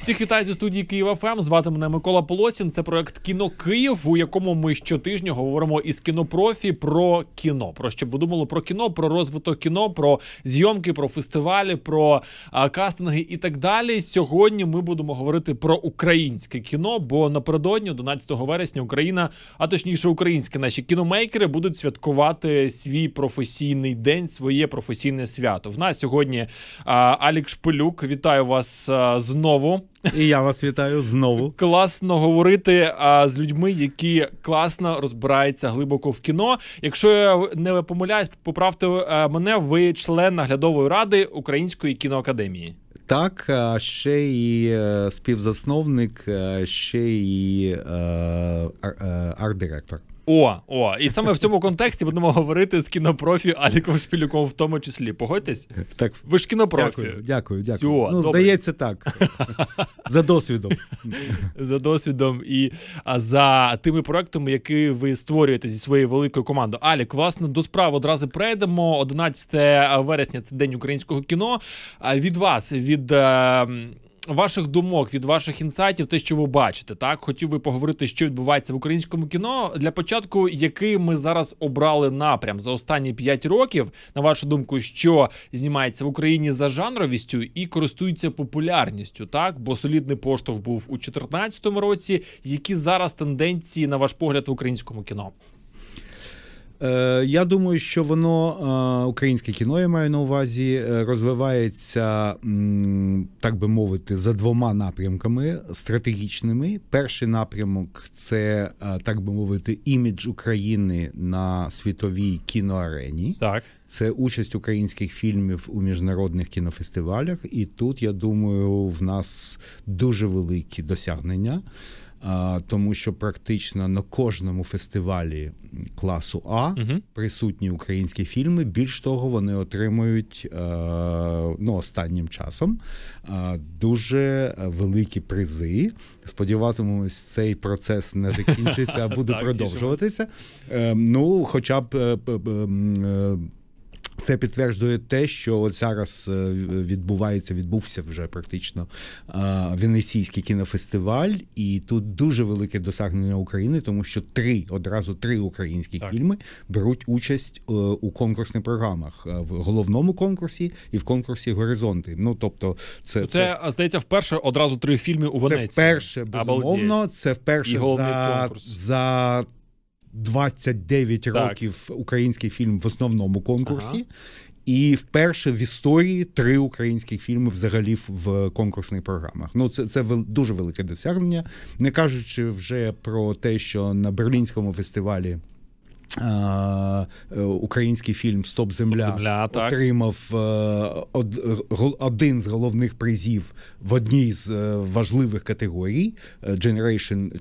Всіх вітаю зі студії Києва ФМ. Ем. Звати мене Микола Полосін. Це проект кіно Київ, у якому ми щотижня говоримо із кінопрофі про кіно. Про що б ви думали про кіно, про розвиток кіно, про зйомки, про фестивалі, про а, кастинги і так далі. Сьогодні ми будемо говорити про українське кіно. Бо напередодні, 12 вересня, Україна, а точніше, українські наші кіномейкери будуть святкувати свій професійний день, своє професійне свято. В нас сьогодні а, Алік Шпилюк. Вітаю вас а, знову. І я вас вітаю знову. Класно говорити а, з людьми, які класно розбираються глибоко в кіно. Якщо я не помиляюсь, поправте мене. Ви член наглядової ради Української кіноакадемії. Так, ще і е, співзасновник, е, ще і е, арт-директор. О, о, і саме в цьому контексті будемо говорити з кінопрофі Аліком Шпілюком, в тому числі. Погодьтесь? Так, ви ж кінопрофі. Дякую, дякую. дякую. Все, ну, добре. здається, так. За досвідом. За досвідом і за тими проектами, які ви створюєте зі своєю великою командою. Алік, власне, до справи одразу прийдемо. 11 вересня це день українського кіно. Від вас, від. Ем, ваших думок, від ваших інсайтів, те, що ви бачите, так хотів би поговорити, що відбувається в українському кіно для початку, який ми зараз обрали напрям за останні 5 років, на вашу думку, що знімається в Україні за жанровістю і користується популярністю, так бо солідний поштовх був у 2014 році. Які зараз тенденції на ваш погляд в українському кіно? Е, я думаю, що воно е, українське кіно я маю на увазі, е, розвивається, так би мовити, за двома напрямками стратегічними. Перший напрямок це так би мовити імідж України на світовій кіноарені. Так. Це участь українських фільмів у міжнародних кінофестивалях, і тут я думаю, в нас дуже великі досягнення тому що практично на кожному фестивалі класу А присутні українські фільми. Більш того, вони отримують е, ну, останнім часом е, дуже великі призи. Сподіватимемось, цей процес не закінчиться, а буде продовжуватися. Е, ну, хоча б. Це підтверджує те, що от зараз е, відбувається, відбувся вже практично е, Венеційський кінофестиваль, і тут дуже велике досягнення України, тому що три одразу три українські так. фільми беруть участь е, у конкурсних програмах в головному конкурсі і в конкурсі Горизонти. Ну тобто, це це, це здається вперше одразу три фільми у Венеції. Це вперше безумовно. Обалдеть. Це вперше і за, за 29 так. років український фільм в основному конкурсі. Ага. І вперше в історії три українські фільми взагалі в конкурсних програмах. Ну це це дуже велике досягнення, не кажучи вже про те, що на берлінському фестивалі Е, е, український фільм Стоп Земля, Земля отримав е, один з головних призів в одній з важливих категорій Generation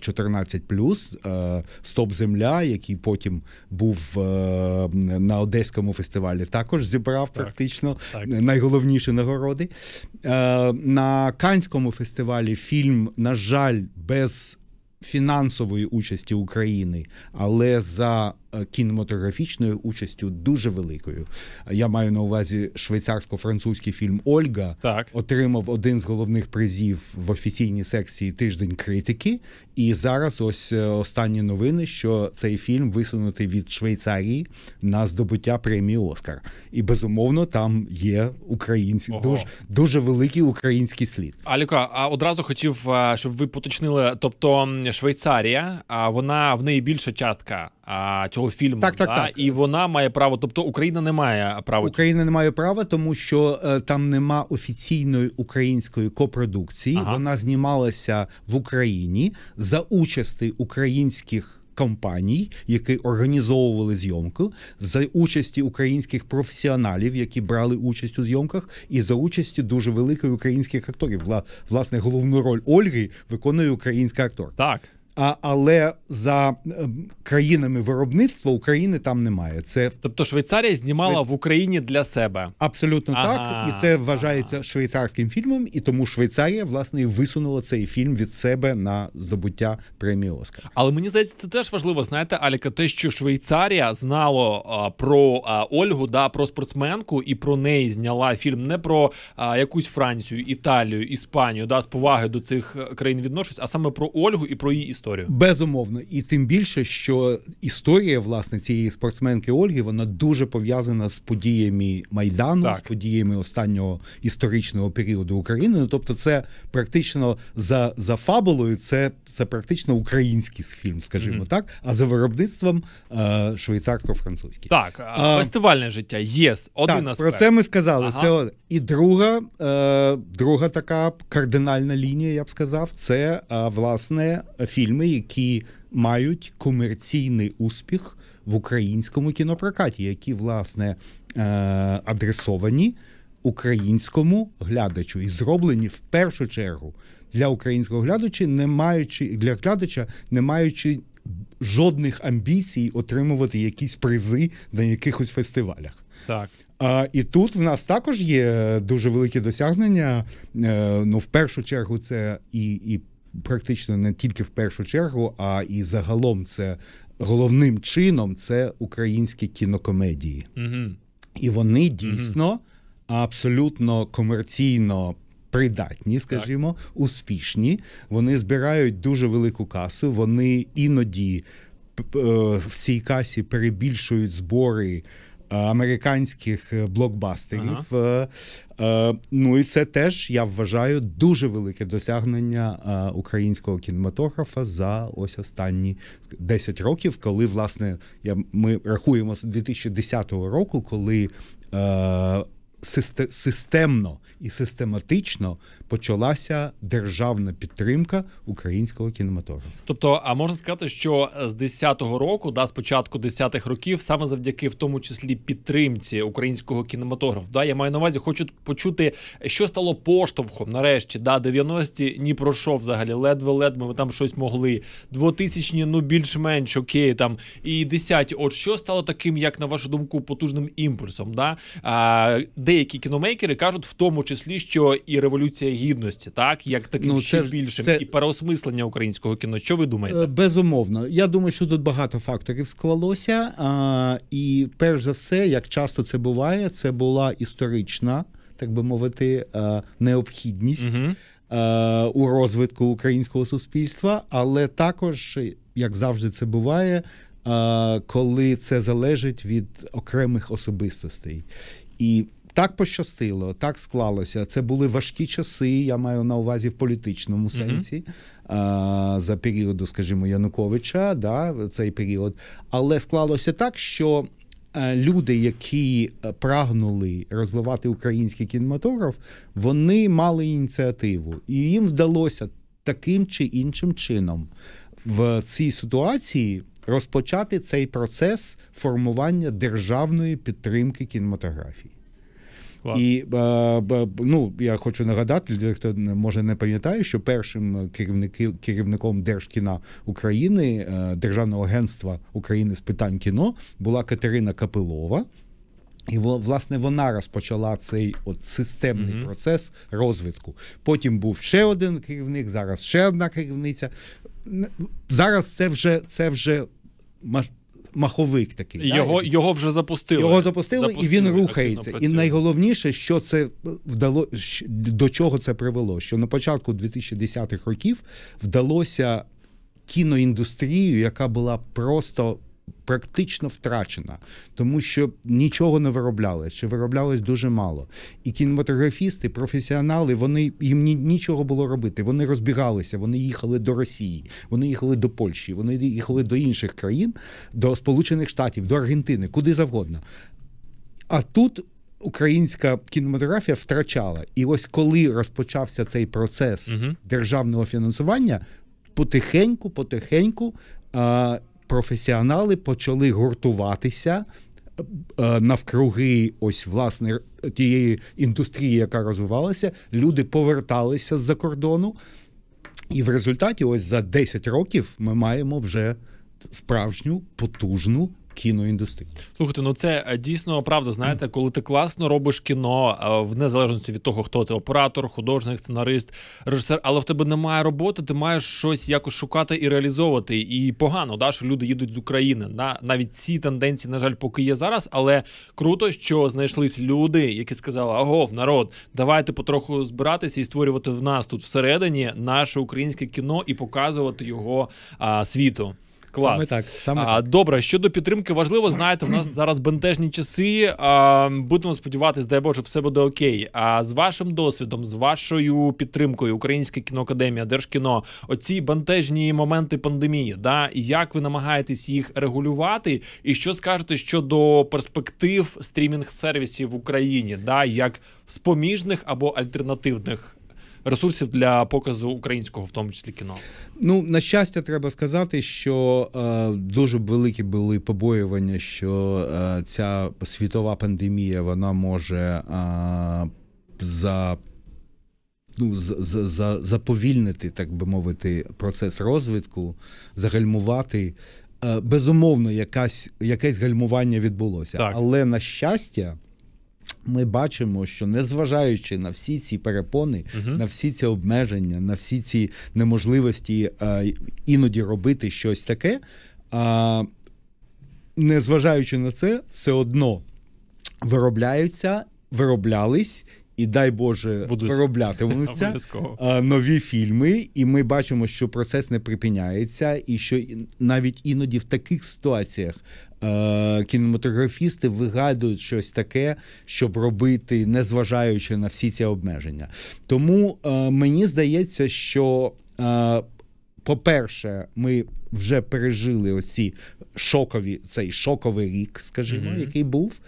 14+, Стоп Земля, який потім був на Одеському фестивалі, також зібрав так, практично так. найголовніші нагороди. На Канському фестивалі фільм, на жаль, без фінансової участі України, але за е, кінематографічною участю дуже великою. Я маю на увазі швейцарсько-французький фільм Ольга так. отримав один з головних призів в офіційній секції тиждень критики. І зараз ось е, останні новини, що цей фільм висунутий від Швейцарії на здобуття премії Оскар. І безумовно, там є українці дуже дуже великий український слід. Аліка, а одразу хотів, е, щоб ви поточнили, тобто сьогодні Швейцарія, а вона в неї більша частка а, цього фільму. Так, так, да? так. І вона має право. Тобто Україна не має права. Україна не має права, тому що е, там нема офіційної української копродукції. Ага. Вона знімалася в Україні за участи українських компаній, які організовували зйомку за участі українських професіоналів, які брали участь у зйомках, і за участі дуже великих українських акторів. Власне, головну роль Ольги виконує українська акторка. Так. А, але за ем, країнами виробництва України там немає. Це тобто Швейцарія знімала Швей... в Україні для себе. Абсолютно ага. так, і це вважається ага. швейцарським фільмом, і тому Швейцарія власне висунула цей фільм від себе на здобуття премії Оскар. Але мені здається, це теж важливо. Знаєте, Аліка, те, що Швейцарія знала а, про а, Ольгу, да про спортсменку, і про неї зняла фільм не про а, якусь Францію, Італію, Іспанію, да з поваги до цих е, країн відношусь, а саме про Ольгу і про її історію історію. Безумовно, і тим більше, що історія власне цієї спортсменки Ольги вона дуже пов'язана з подіями майдану, так. з подіями останнього історичного періоду України. Ну, тобто, це практично за за фабулою, це це практично український фільм, скажімо mm-hmm. так. А за виробництвом е, швейцарсько-французький так а, фестивальне життя. ЄС один так, аспект. про це ми сказали. Ага. Це і друга, е, друга така кардинальна лінія. Я б сказав, це е, власне фільм фільми, які мають комерційний успіх в українському кінопрокаті, які власне е, адресовані українському глядачу і зроблені в першу чергу для українського глядача, не маючи для глядача, не маючи жодних амбіцій отримувати якісь призи на якихось фестивалях. Так. А, І тут в нас також є дуже великі досягнення. Е, Ну, в першу чергу, це і і практично не тільки в першу чергу, а і загалом це головним чином це українські кінокомедії. Угу. І вони дійсно угу. абсолютно комерційно. Придатні, скажімо, так. успішні. Вони збирають дуже велику касу. Вони іноді е, в цій касі перебільшують збори е, американських е, блокбастерів. Ага. Е, ну і це теж я вважаю дуже велике досягнення е, українського кінематографа за ось останні 10 років, коли власне я ми рахуємо з 2010 року, коли. Е, системно і систематично почалася державна підтримка українського кінематографу. Тобто, а можна сказати, що з 10-го року, да, з початку 10-х років, саме завдяки в тому числі підтримці українського кінематографу, да, я маю на увазі, хочу почути, що стало поштовхом нарешті. Да, 90-ті ні про що взагалі ледве ледве ми там щось могли. 2000-ні, ну більш-менш окей, там і 10-ті. От що стало таким, як на вашу думку, потужним імпульсом? Да? А, деякі кіномейкери кажуть, в тому числі, що і революція гідності, так як таким ну, ще більшим, це... і переосмислення українського кіно. Що ви думаєте? Е, безумовно, я думаю, що тут багато факторів склалося. А, І перш за все, як часто це буває, це була історична, так би мовити, е, необхідність угу. у розвитку українського суспільства, але також як завжди це буває. Коли це залежить від окремих особистостей, і так пощастило, так склалося. Це були важкі часи. Я маю на увазі в політичному сенсі а, за періоду, скажімо, Януковича, да, цей період. Але склалося так, що. Е, люди, які е, прагнули розвивати український кінематограф, вони мали ініціативу, і їм вдалося таким чи іншим чином в цій ситуації розпочати цей процес формування державної підтримки кінематографії. Клас. І е, ну я хочу нагадати, для хто може не пам'ятає, що першим керівником Держкіна України е, Державного агентства України з питань кіно була Катерина Капилова. І власне вона розпочала цей от системний mm-hmm. процес розвитку. Потім був ще один керівник, зараз ще одна керівниця. Зараз це вже це вже маховик такий. Його так? його вже запустили. Його запустили, запустили і він рухається. І найголовніше, що це вдало до чого це привело. Що на початку 2010-х років вдалося кіноіндустрію, яка була просто практично втрачена, тому що нічого не вироблялось, чи вироблялось дуже мало. І кінематографісти, професіонали, вони їм нічого було робити. Вони розбігалися, вони їхали до Росії, вони їхали до Польщі, вони їхали до інших країн, до Сполучених Штатів, до Аргентини, куди завгодно. А тут. Українська кінематографія втрачала, і ось коли розпочався цей процес uh державного фінансування, потихеньку, потихеньку а, професіонали почали гуртуватися е, навкруги ось власне тієї індустрії, яка розвивалася. Люди поверталися з-за кордону, і в результаті, ось за 10 років, ми маємо вже справжню потужну кіноіндустрії. Слухайте, ну це е, дійсно правда. Знаєте, коли ти класно робиш кіно, е, в незалежності від того, хто ти оператор, художник, сценарист, режисер, але в тебе немає роботи, ти маєш щось якось шукати і реалізовувати. І погано, да, що люди їдуть з України. на Навіть ці тенденції, на жаль, поки є зараз, але круто, що знайшлись люди, які сказали: агов, народ, давайте потроху збиратися і створювати в нас тут всередині наше українське кіно і показувати його а, світу. Клас. Саме так. Саме а, Добре, щодо підтримки, важливо, знаєте, в нас зараз бентежні часи. А, Будемо сподіватися, дай Боже, все буде окей. А з вашим досвідом, з вашою підтримкою, Українська кіноакадемія, Держкіно, оці бентежні моменти пандемії, да, як ви намагаєтесь їх регулювати, і що скажете щодо перспектив стрімінг сервісів в Україні, да, як споміжних або альтернативних ресурсів для показу українського, в тому числі кіно. Ну на щастя, треба сказати, що е, дуже великі були побоювання, що е, ця світова пандемія вона може е, за ну, за, за, Заповільнити, так би мовити, процес розвитку, загальмувати. Е, безумовно, якась, якесь гальмування відбулося. Так. Але на щастя, ми бачимо, що незважаючи на всі ці перепони, угу. на всі ці обмеження, на всі ці неможливості е, іноді робити щось таке, е, незважаючи на це, все одно виробляються, вироблялись. І дай Боже Будуть. вироблятимуться е, нові фільми, і ми бачимо, що процес не припиняється, і що навіть іноді в таких ситуаціях Е, кінематографісти вигадують щось таке, щоб робити, незважаючи на всі ці обмеження. Тому е, мені здається, що, е, по-перше, ми вже пережили оці шокові цей шоковий рік, скажімо, mm-hmm. який був.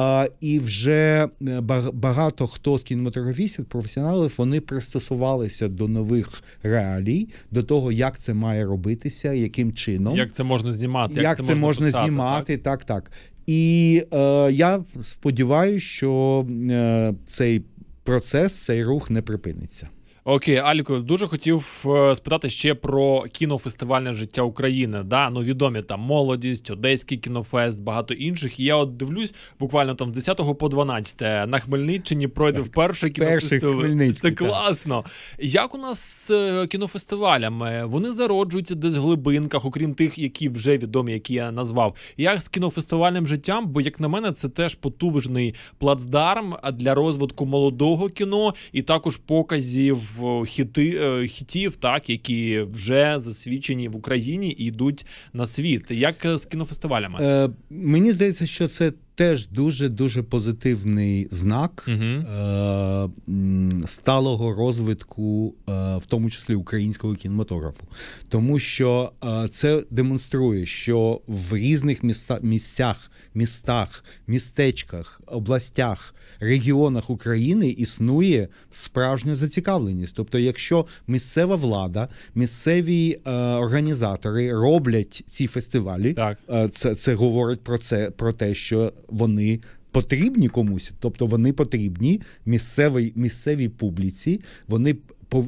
А, І вже е, багато хто з кінематографістів, професіоналів, вони пристосувалися до нових реалій, до того, як це має робитися, яким чином як це можна знімати, як, як це можна, можна писати, знімати, так, так. так. І е, я сподіваюся, що е, цей процес, цей рух не припиниться. Окей, Аліко, дуже хотів е, спитати ще про кінофестивальне життя України. Да, ну відомі там молодість, Одеський кінофест, багато інших. І я от дивлюсь, буквально там з 10 по 12 на Хмельниччині пройде вперше кінофестиваль. Це класно. Як у нас з е, кінофестивалями? Вони зароджуються десь в глибинках, окрім тих, які вже відомі, які я назвав. Як з кінофестивальним життям? Бо, як на мене, це теж потужний плацдарм для розвитку молодого кіно і також показів хіти, е, хітів, так які вже засвідчені в Україні і йдуть на світ. Як е, з кінофестивалями? Е, Мені здається, що це теж дуже дуже позитивний знак uh е, сталого розвитку, е, в тому числі українського кінематографу, тому що е, це демонструє, що в різних міста, місцях, містах, містечках, областях, регіонах України існує справжня зацікавленість. Тобто, якщо місцева влада, місцеві е, організатори роблять ці фестивалі, так. Е, це це говорить про це про те, що вони потрібні комусь, тобто вони потрібні місцевій місцевій публіці. Вони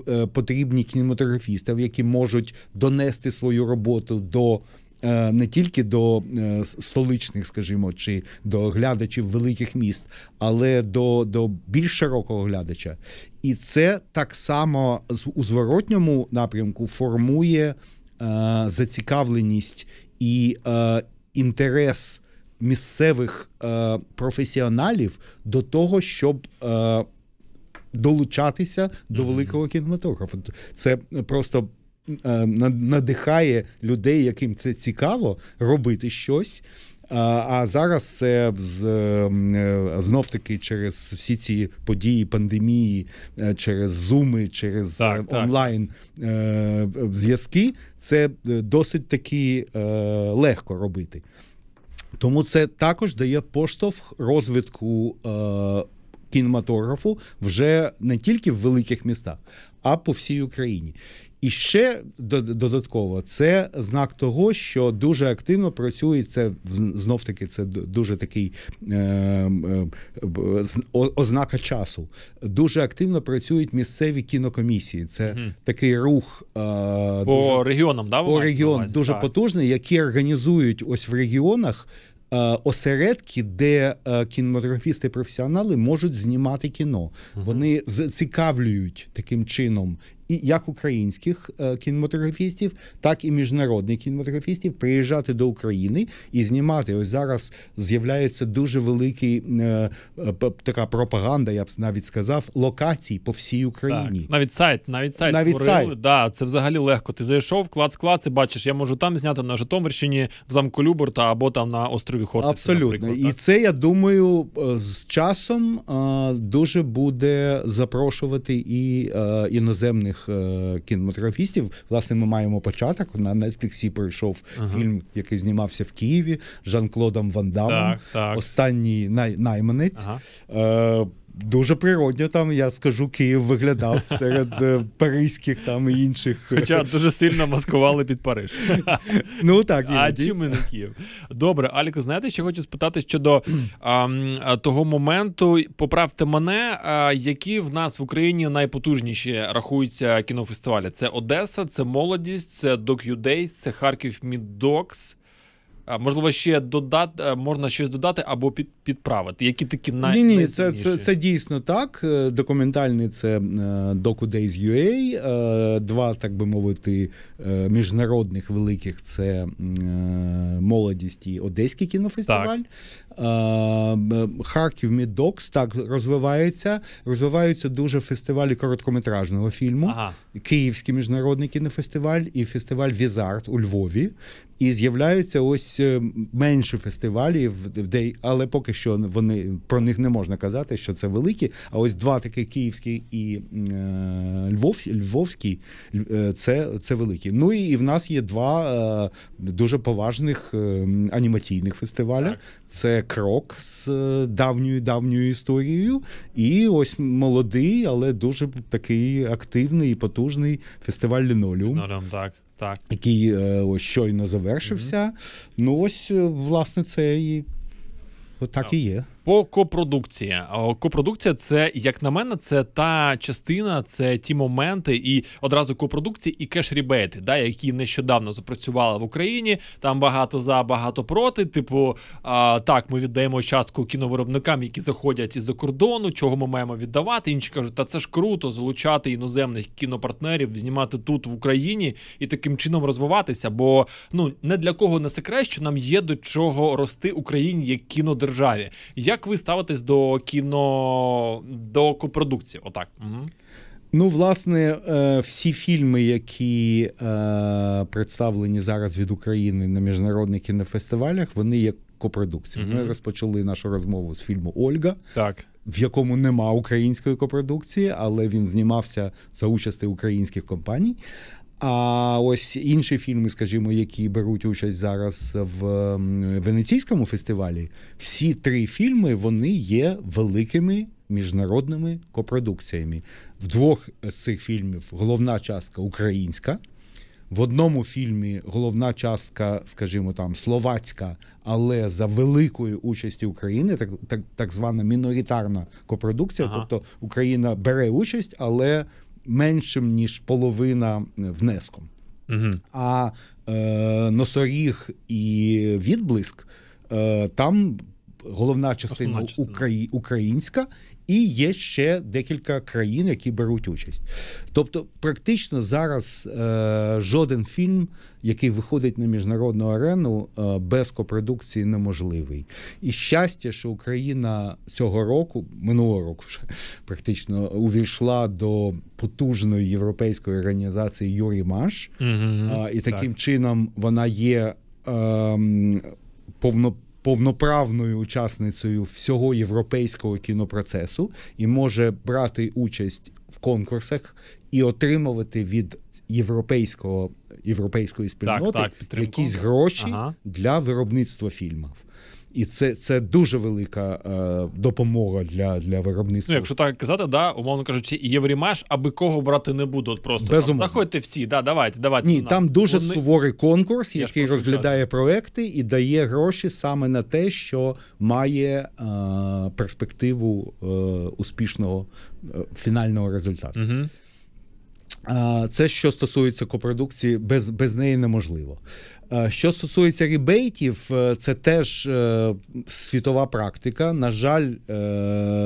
е, потрібні кінематографістам, які можуть донести свою роботу до. Е, не тільки до е, столичних, скажімо, чи до глядачів великих міст, але до до більш широкого глядача, і це так само у зворотньому напрямку формує е, зацікавленість і е, інтерес місцевих е, професіоналів до того, щоб. Е, Долучатися до великого кінематографа це просто е, надихає людей, яким це цікаво робити щось. А, е, а зараз це з е, е, знов таки через всі ці події пандемії, через зуми, через так, онлайн так. Е, зв'язки. Це досить таки е, легко робити. Тому це також дає поштовх розвитку е, кінематографу вже не тільки в великих містах, а по всій Україні. І ще додатково це знак того, що дуже активно працює це знов таки. Це дуже такий е, е ознака часу. Дуже активно працюють місцеві кінокомісії. Це угу. такий рух е, по дуже, регіонам. Да, по регіон дуже так. потужний, які організують ось в регіонах. Е, осередки, де е, кінематографісти професіонали можуть знімати кіно, вони зацікавлюють таким чином і як українських е, кінематографістів, так і міжнародних кінематографістів приїжджати до України і знімати. Ось зараз з'являється дуже великий е, така пропаганда, я б навіть сказав, локацій по всій Україні. Так, навіть сайт, навіть сайт навіть створили. Сайт. Да, це взагалі легко. Ти зайшов, клац, клац, і бачиш, я можу там зняти на Житомирщині в замку Люборта або там на острові Хортиці. Абсолютно, і це я думаю, е, з часом дуже буде запрошувати і іноземних українських е, кінематографістів. Власне, ми маємо початок. На Нетфліксі пройшов ага. фільм, який знімався в Києві Жан-Клодом Ван Дамом. Останній най найманець. Ага. Е, Дуже природньо там, я скажу, Київ виглядав серед е, паризьких там і інших. Е. Хоча дуже сильно маскували під Париж. Ну так. А чим не Київ? Добре, Аліко, знаєте, ще хочу спитати щодо а, е, того моменту. Поправте мене, а, які в нас в Україні найпотужніші рахуються кінофестивалі? Це Одеса, це Молодість, це док Док'юдейс, це Харків Міддокс. А Можливо, ще додати е, можна щось додати або підправити. Які такі най... Ні, ні, це, це це дійсно так. Е, документальний це е, Docu Days UA, два, так би мовити, міжнародних великих це молодість і Одеський кінофестиваль. Е, Харків Мідокс так розвивається. Розвиваються дуже фестивалі короткометражного фільму. Ага. Київський міжнародний кінофестиваль і фестиваль Візарт у Львові. І з'являються ось е, менші фестивалі, де але поки що вони про них не можна казати, що це великі. А ось два такі київський і е, Львов, Львовський це це великі. Ну і в нас є два дуже поважних ем, анімаційних фестиваля. Це крок з е, давньою давньою історією. І ось молодий, але дуже такий активний і потужний фестиваль ліноліум. так. Так. Який е, ось щойно завершився. Mm-hmm. Ну, ось, е, власне, це і так no. і є. По копродукції. Е, копродукція це, як на мене, це та частина, це ті моменти і одразу копродукції і кеш-рібейти, да, які нещодавно запрацювали в Україні. Там багато за, багато проти. Типу, а, так, ми віддаємо частку кіновиробникам, які заходять із-за кордону, чого ми маємо віддавати. Інші кажуть, та це ж круто залучати іноземних кінопартнерів, знімати тут в Україні і таким чином розвиватися. Бо ну не для кого не секрет, що нам є до чого рости Україні як кінодержаві. Як ви ставитесь до кіно до копродукції? Отак. Угу. Ну, власне, е, всі фільми, які е, представлені зараз від України на міжнародних кінофестивалях, вони є копродукція. Угу. Ми розпочали нашу розмову з фільму Ольга. Так. В якому нема української копродукції, але він знімався за участі українських компаній. А ось інші фільми, скажімо, які беруть участь зараз в Венеційському фестивалі, всі три фільми вони є великими міжнародними копродукціями. В двох з цих фільмів головна частка українська. В одному фільмі головна частка, скажімо там, словацька, але за великою участі України, так так, так звана міноритарна копродукція. Ага. Тобто Україна бере участь, але меншим ніж половина е, внеском. Угу. А е, носоріг і відблиск е, там головна частина, частина. Украї, українська і є ще декілька країн, які беруть участь. Тобто, практично зараз е, жоден фільм, який виходить на міжнародну арену, е, без копродукції неможливий. І щастя, що Україна цього року, минулого року, вже практично увійшла до потужної європейської організації Юрімаш, угу, е, і таким так. чином вона є. Ем, повно повноправною учасницею всього європейського кінопроцесу і може брати участь в конкурсах і отримувати від європейського європейської спільноти так, так, якісь гроші ага. для виробництва фільмів і це це дуже велика е, допомога для для виробництва. Ну, Якщо так казати, да, умовно кажучи, і єврімаш, аби кого брати не буду. От просто там, заходьте всі, да, давайте, давайте. Ні, там дуже Вони... суворий конкурс, який розглядає так. проекти і дає гроші саме на те, що має е, перспективу е, успішного е, фінального результату. Угу. Це що стосується копродукції, без без неї неможливо. Е, що стосується рібейтів, е, це теж е, світова практика. На жаль,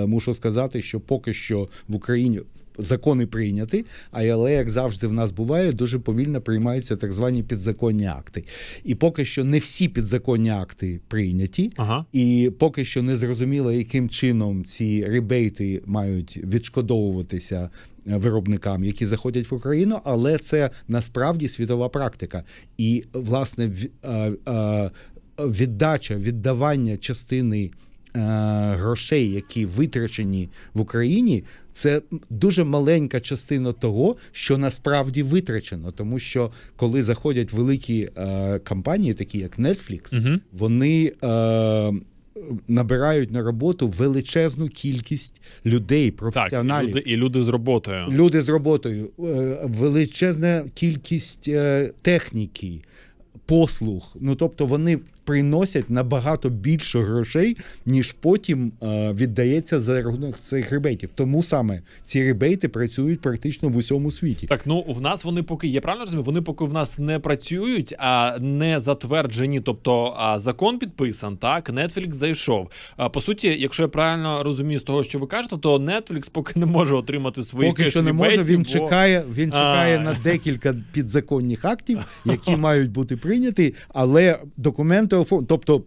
мушу сказати, що поки що в Україні закони прийняті, але як завжди в нас буває, дуже повільно приймаються так звані підзаконні акти. І поки що не всі підзаконні акти прийняті, ага. і поки що не зрозуміло, яким чином ці ребейти мають відшкодовуватися. Е, виробникам, які заходять в Україну, але це насправді світова практика, і власне е, е, віддача віддавання частини Е, грошей, які витрачені в Україні, це дуже маленька частина того, що насправді витрачено. Тому що коли заходять великі е, компанії, такі як Netflix, вони. Е, набирають на роботу величезну кількість людей, професіоналів так, і, люди, і люди з роботою. Люди з роботою, е, величезна кількість техніки, послуг. Ну тобто, вони приносять набагато більше грошей, ніж потім е, віддається за рахунок цих ребейтів. Тому саме ці ребейти працюють практично в усьому світі. Так ну в нас вони поки є правильно розумію, Вони поки в нас не працюють, а не затверджені. Тобто закон підписан, так Netflix зайшов. По суті, якщо я правильно розумію з того, що ви кажете, то Netflix поки не може отримати свої поки що не може. Він бо... чекає, він чекає а... на декілька підзаконних актів, які мають бути прийняті, але документи телефон. Тобто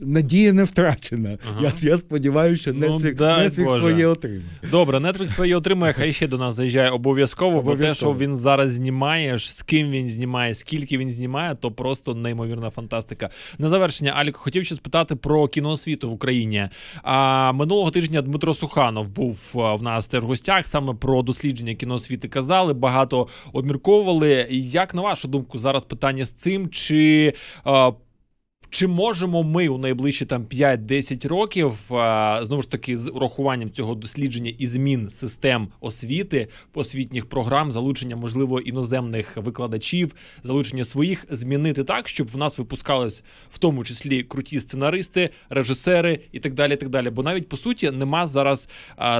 надія не втрачена. Ага. Я я сподіваюся, що Netflix, ну, Netflix своє отримає. Добре, Netflix своє отримає, хай ще до нас заїжджає обов'язково, бо те, що він зараз знімає, з ким він знімає, скільки він знімає, то просто неймовірна фантастика. На завершення, Алік, хотів ще спитати про кіноосвіту в Україні. А минулого тижня Дмитро Суханов був в нас в гостях. Саме про дослідження кіноосвіти казали, багато обмірковували. Як на вашу думку, зараз питання з цим? Чи чи можемо ми у найближчі там 5-10 років знову ж таки з урахуванням цього дослідження і змін систем освіти, освітніх програм, залучення можливо іноземних викладачів, залучення своїх змінити так, щоб в нас випускались в тому числі круті сценаристи, режисери і так далі. так далі. Бо навіть по суті нема зараз,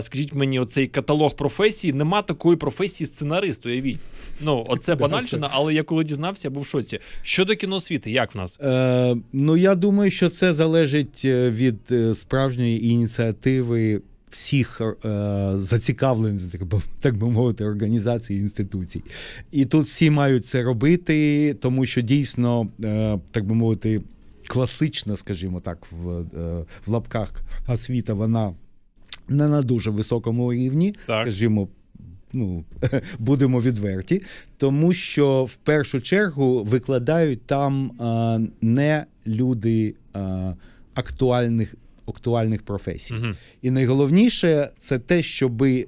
скажіть мені, оцей каталог професій, нема такої професії сценаристу. Явіть ну оце банальщина, але я коли дізнався, я був в шоці щодо кіноосвіти, як в нас? Е, Ну, я думаю, що це залежить е, від е, справжньої ініціативи всіх е, зацікавлених, так би мовити, організацій і інституцій. І тут всі мають це робити, тому що дійсно, е, так би мовити, класична, скажімо так, в, е, в лапках освіта вона не на дуже високому рівні, так. скажімо. Ну, будемо відверті, тому що в першу чергу викладають там а, е, не люди а, е, актуальних актуальних професій. Угу. І найголовніше це те, щоби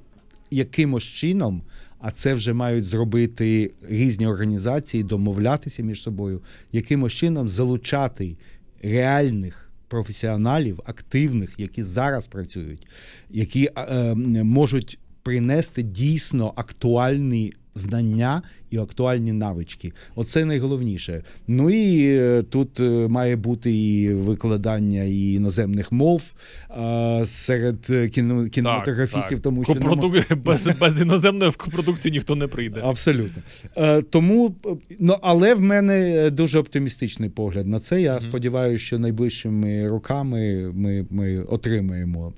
якимось чином. А це вже мають зробити різні організації, домовлятися між собою, якимось чином залучати реальних професіоналів, активних, які зараз працюють, які е, можуть принести дійсно актуальні знання і актуальні навички. Оце найголовніше. Ну і е, тут е, має бути і викладання і іноземних мов серед е, кіно- кінематографістів, так, так. тому що Копроду... нема... без, без іноземної продукції ніхто не прийде. Абсолютно. Тому ну але в мене дуже оптимістичний погляд на це. Я mm-hmm. сподіваюся, що найближчими роками ми ми отримаємо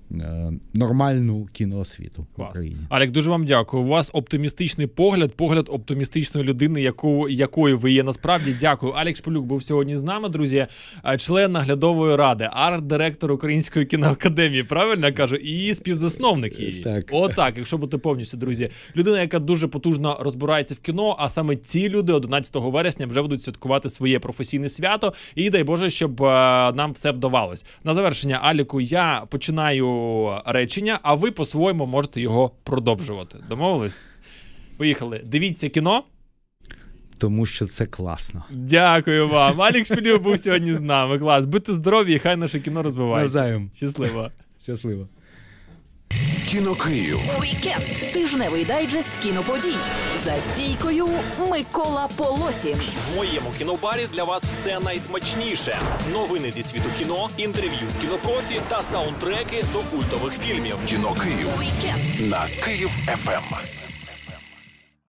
нормальну кіноосвіту Клас. в Україні. Алік, дуже вам дякую. У вас оптимістичний погляд, погляд оптимістичний автентичної людини, яку якою ви є насправді. Дякую. Алекс Полюк був сьогодні з нами, друзі, е, член наглядової ради, арт-директор Української кіноакадемії. Правильно я кажу, і співзасновник її. Так. Отак, якщо бути повністю, друзі, людина, яка дуже потужно розбирається в кіно. А саме ці люди 11 вересня вже будуть святкувати своє професійне свято. І дай Боже, щоб е, нам все вдавалось. На завершення Аліку я починаю речення, а ви по-своєму можете його продовжувати. Домовились? Поїхали. Дивіться кіно. Тому що це класно. Дякую вам. Алік Шпілів був сьогодні з нами. Клас. Будьте здорові і хай наше кіно розвивається. Навзаєм. Щасливо. Щасливо. Кіно Київ. Уікенд. Тижневий дайджест кіноподій. За стійкою Микола Полосін. В моєму кінобарі для вас все найсмачніше. Новини зі світу кіно, інтерв'ю з кінопрофі та саундтреки до культових фільмів. Кіно Київ. Уікенд. На Київ ФМ.